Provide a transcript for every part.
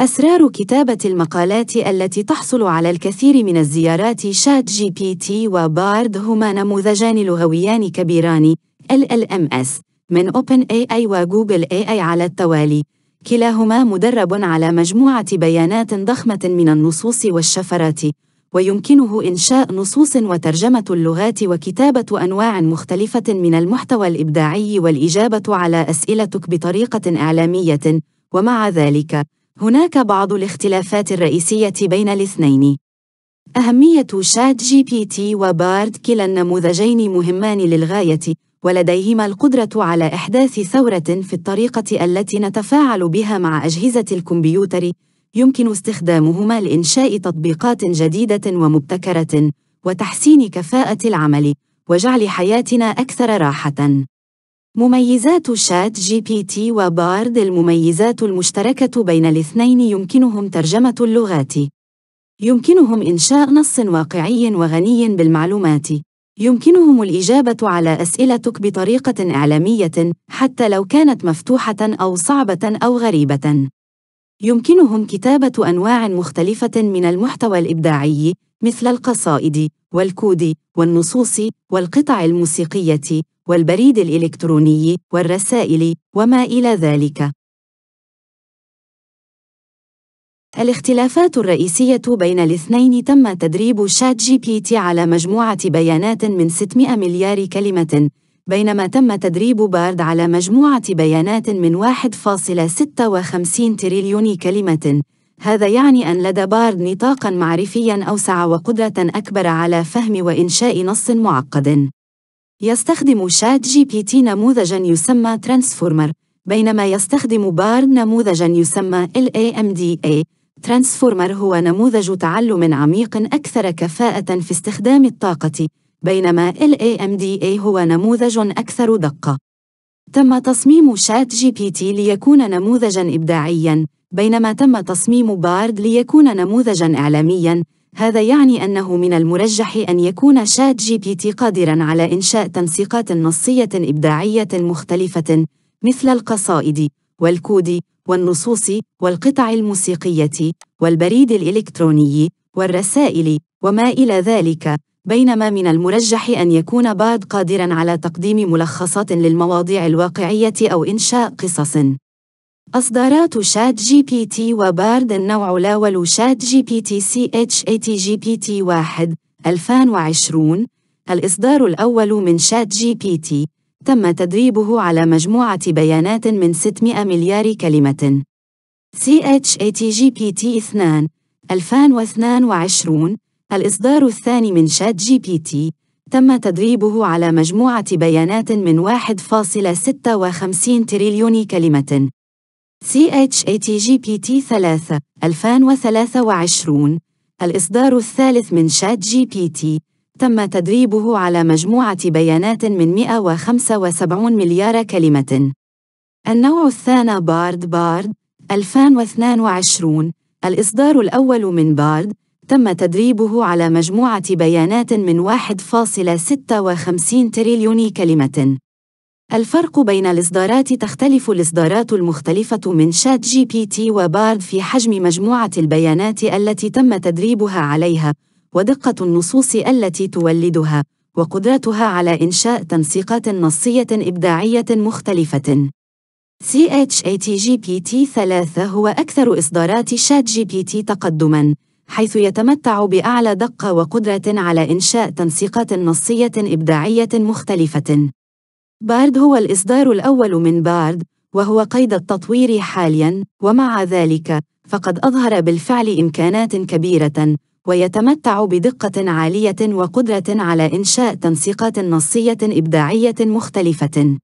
أسرار كتابة المقالات التي تحصل على الكثير من الزيارات شات جي بي تي وبارد هما نموذجان لغويان كبيران LLMS من أوبن اي اي وجوجل اي اي على التوالي كلاهما مدرب على مجموعة بيانات ضخمة من النصوص والشفرات ويمكنه إنشاء نصوص وترجمة اللغات وكتابة أنواع مختلفة من المحتوى الإبداعي والإجابة على أسئلتك بطريقة إعلامية ومع ذلك هناك بعض الاختلافات الرئيسية بين الاثنين. أهمية شات جي بي تي وبارد كلا النموذجين مهمان للغاية، ولديهما القدرة على إحداث ثورة في الطريقة التي نتفاعل بها مع أجهزة الكمبيوتر، يمكن استخدامهما لإنشاء تطبيقات جديدة ومبتكرة، وتحسين كفاءة العمل، وجعل حياتنا أكثر راحة. مميزات شات جي بي تي وبارد المميزات المشتركة بين الاثنين يمكنهم ترجمة اللغات. يمكنهم إنشاء نص واقعي وغني بالمعلومات. يمكنهم الإجابة على أسئلتك بطريقة إعلامية، حتى لو كانت مفتوحة أو صعبة أو غريبة. يمكنهم كتابة أنواع مختلفة من المحتوى الإبداعي، مثل القصائد، والكود، والنصوص، والقطع الموسيقية، والبريد الإلكتروني والرسائل وما إلى ذلك. الاختلافات الرئيسية بين الاثنين تم تدريب شات جي بي تي على مجموعة بيانات من 600 مليار كلمة، بينما تم تدريب بارد على مجموعة بيانات من 1.56 تريليون كلمة. هذا يعني أن لدى بارد نطاقًا معرفيًا أوسع وقدرة أكبر على فهم وإنشاء نص معقد. يستخدم شات جي بي تي نموذجا يسمى ترانسفورمر بينما يستخدم بارد نموذجا يسمى LAMDA ترانسفورمر هو نموذج تعلم عميق أكثر كفاءة في استخدام الطاقة بينما LAMDA هو نموذج أكثر دقة تم تصميم شات جي بي تي ليكون نموذجا إبداعيا بينما تم تصميم بارد ليكون نموذجا إعلاميا هذا يعني أنه من المرجح أن يكون شات جي بي تي قادراً على إنشاء تنسيقات نصية إبداعية مختلفة مثل القصائد والكود والنصوص والقطع الموسيقية والبريد الإلكتروني والرسائل وما إلى ذلك بينما من المرجح أن يكون بعد قادراً على تقديم ملخصات للمواضيع الواقعية أو إنشاء قصص إصدارات شات جي بي تي وبارد النوع الأول شات جي بي تي سي اتش اي تي جي بي تي 1 2020 الإصدار الأول من شات جي بي تي تم تدريبه على مجموعة بيانات من 600 مليار كلمة. جي بي تي 2 2022 الإصدار الثاني من شات جي بي تي تم تدريبه على مجموعة بيانات من 1.56 تريليون كلمة. CHAT GPT 3 2023 الإصدار الثالث من شات جي بي تي تم تدريبه على مجموعة بيانات من 175 مليار كلمة. النوع الثاني بارد بارد 2022 الإصدار الأول من بارد تم تدريبه على مجموعة بيانات من 1.56 تريليون كلمة. الفرق بين الإصدارات تختلف الإصدارات المختلفة من شات جي بي تي وبارد في حجم مجموعة البيانات التي تم تدريبها عليها، ودقة النصوص التي تولدها، وقدرتها على إنشاء تنسيقات نصية إبداعية مختلفة. ChatGPT 3 هو أكثر إصدارات شات جي بي تي تقدمًا، حيث يتمتع بأعلى دقة وقدرة على إنشاء تنسيقات نصية إبداعية مختلفة. بارد هو الإصدار الأول من بارد، وهو قيد التطوير حالياً، ومع ذلك، فقد أظهر بالفعل إمكانات كبيرة، ويتمتع بدقة عالية وقدرة على إنشاء تنسيقات نصية إبداعية مختلفة.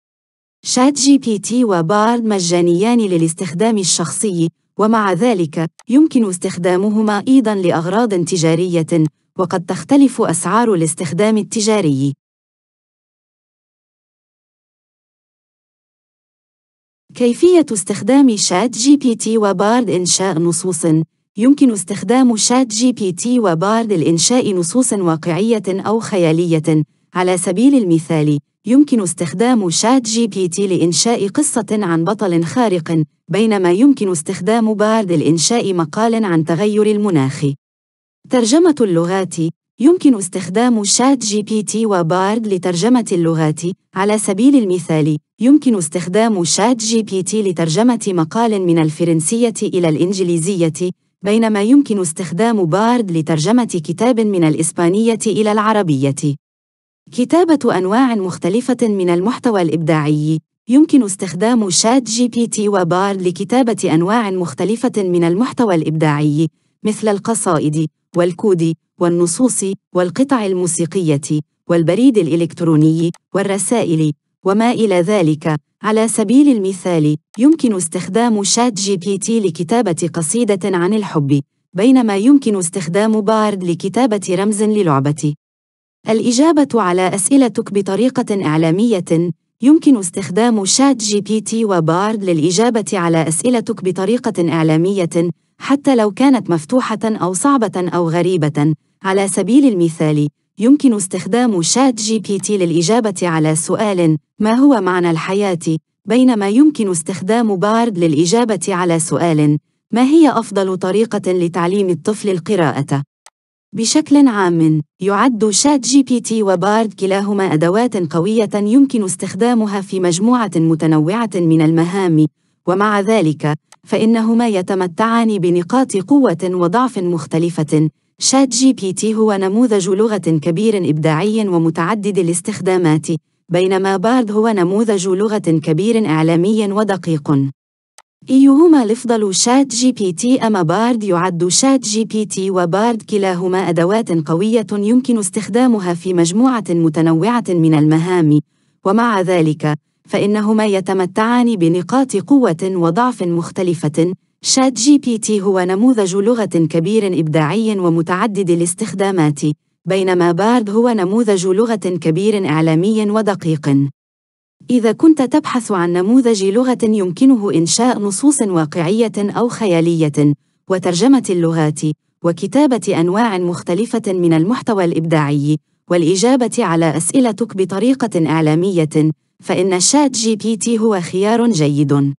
شات جي بي تي وبارد مجانيان للاستخدام الشخصي، ومع ذلك، يمكن استخدامهما أيضاً لأغراض تجارية، وقد تختلف أسعار الاستخدام التجاري. كيفية استخدام شات جي بي تي وبارد إنشاء نصوص يمكن استخدام شات جي بي تي وبارد لإنشاء نصوص واقعية أو خيالية على سبيل المثال يمكن استخدام شات جي بي تي لإنشاء قصة عن بطل خارق بينما يمكن استخدام بارد لإنشاء مقال عن تغير المناخ ترجمة اللغات يمكن استخدام شات جي بي تي وبارد لترجمة اللغات. على سبيل المثال، يمكن استخدام شات جي بي تي لترجمة مقال من الفرنسية إلى الإنجليزية، بينما يمكن استخدام بارد لترجمة كتاب من الإسبانية إلى العربية. كتابة أنواع مختلفة من المحتوى الإبداعي يمكن استخدام شات جي بي تي وبارد لكتابة أنواع مختلفة من المحتوى الإبداعي مثل القصائد والكود والنصوص والقطع الموسيقية والبريد الإلكتروني والرسائل وما إلى ذلك على سبيل المثال يمكن استخدام شات جي بي تي لكتابة قصيدة عن الحب بينما يمكن استخدام بارد لكتابة رمز للعبة الإجابة على أسئلتك بطريقة إعلامية يمكن استخدام شات جي بي تي وبارد للإجابة على أسئلتك بطريقة إعلامية حتى لو كانت مفتوحة أو صعبة أو غريبة على سبيل المثال، يمكن استخدام شات جي بي تي للإجابة على سؤال ما هو معنى الحياة، بينما يمكن استخدام بارد للإجابة على سؤال ما هي أفضل طريقة لتعليم الطفل القراءة؟ بشكل عام، يعد شات جي بي تي وبارد كلاهما أدوات قوية يمكن استخدامها في مجموعة متنوعة من المهام، ومع ذلك، فإنهما يتمتعان بنقاط قوة وضعف مختلفة، شات جي بي تي هو نموذج لغة كبير إبداعي ومتعدد الاستخدامات، بينما بارد هو نموذج لغة كبير إعلامي ودقيق. أيهما الأفضل شات جي بي تي أم بارد يعد شات جي بي تي وبارد كلاهما أدوات قوية يمكن استخدامها في مجموعة متنوعة من المهام، ومع ذلك، فإنهما يتمتعان بنقاط قوة وضعف مختلفة، شات جي بي تي هو نموذج لغة كبير إبداعي ومتعدد الاستخدامات، بينما بارد هو نموذج لغة كبير إعلامي ودقيق. إذا كنت تبحث عن نموذج لغة يمكنه إنشاء نصوص واقعية أو خيالية، وترجمة اللغات، وكتابة أنواع مختلفة من المحتوى الإبداعي، والإجابة على أسئلتك بطريقة إعلامية، فإن شات جي بي تي هو خيار جيد.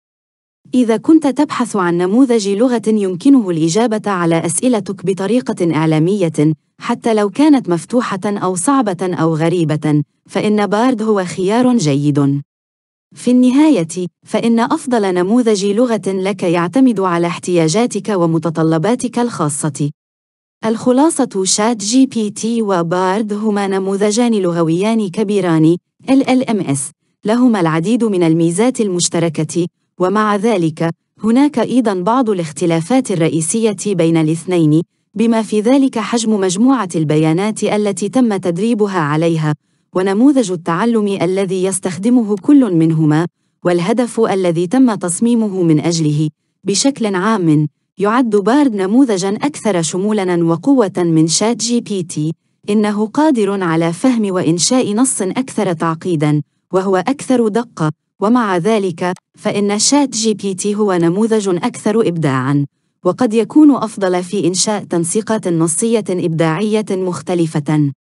إذا كنت تبحث عن نموذج لغة يمكنه الإجابة على أسئلتك بطريقة إعلامية، حتى لو كانت مفتوحة أو صعبة أو غريبة، فإن بارد هو خيار جيد. في النهاية، فإن أفضل نموذج لغة لك يعتمد على احتياجاتك ومتطلباتك الخاصة. الخلاصة شات جي بي تي وبارد هما نموذجان لغويان كبيران LLMS لهما العديد من الميزات المشتركة ومع ذلك هناك أيضا بعض الاختلافات الرئيسية بين الاثنين بما في ذلك حجم مجموعة البيانات التي تم تدريبها عليها ونموذج التعلم الذي يستخدمه كل منهما والهدف الذي تم تصميمه من أجله بشكل عام يعد بارد نموذجا أكثر شمولا وقوة من شات جي بي تي إنه قادر على فهم وإنشاء نص أكثر تعقيدا وهو أكثر دقة ومع ذلك فإن شات جي بي تي هو نموذج أكثر إبداعًا وقد يكون أفضل في إنشاء تنسيقات نصية إبداعية مختلفة